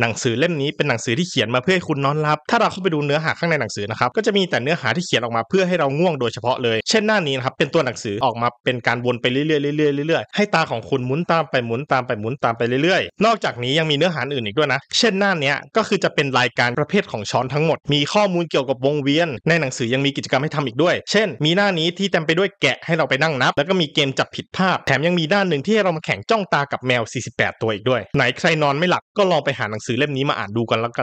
หนังสือเล่มนี้เป็นหนังสือที่เขียนมาเพื่อให้คุณนอนหลับ ถ้าเราเข้าไปดูเนื้อหาข้างในหนังสือนะครับ ก็จะมีแต่เนื้อหาที่เขียนออกมาเพื่อให้เราง่วงโดยเฉพาะเลย เช่นหน้านี้นะครับ เป็นตัวหนังสือออกมาเป็นการ วนไปเรื่อยๆเรื่อยๆเรื่อยๆให้ตาของคุณหมุนตามไปหมุนตามไปหมุนตามไปเรื่อยๆ นอกจากนี้ยังมีเนื้อหาอื่นอีกด้วยนะ เช่นหน้านี้ก็คือจะเป็นรายการประเภทของช้อนทั้งหมด มีข้อมูลเกี่ยวกับวงเวียน ในหนังสือยังมีกิจกรรมให้ทำอีกด้วย เช่น มีหน้านี้ที่เต็มไปด้วยแกะให้เราไปนั่งนับ แล้วก็มีเกมจับผิดภาพ แถมยังมีด้านหนึ่งที่ให้เรามาแข่งจ้องตากับแมว 48 ตัวอีกด้วย ไหนใครนอนไม่หลับก็ลองไปหาหนังสือเล่มนี้มาอ่านดูกันแล้วกัน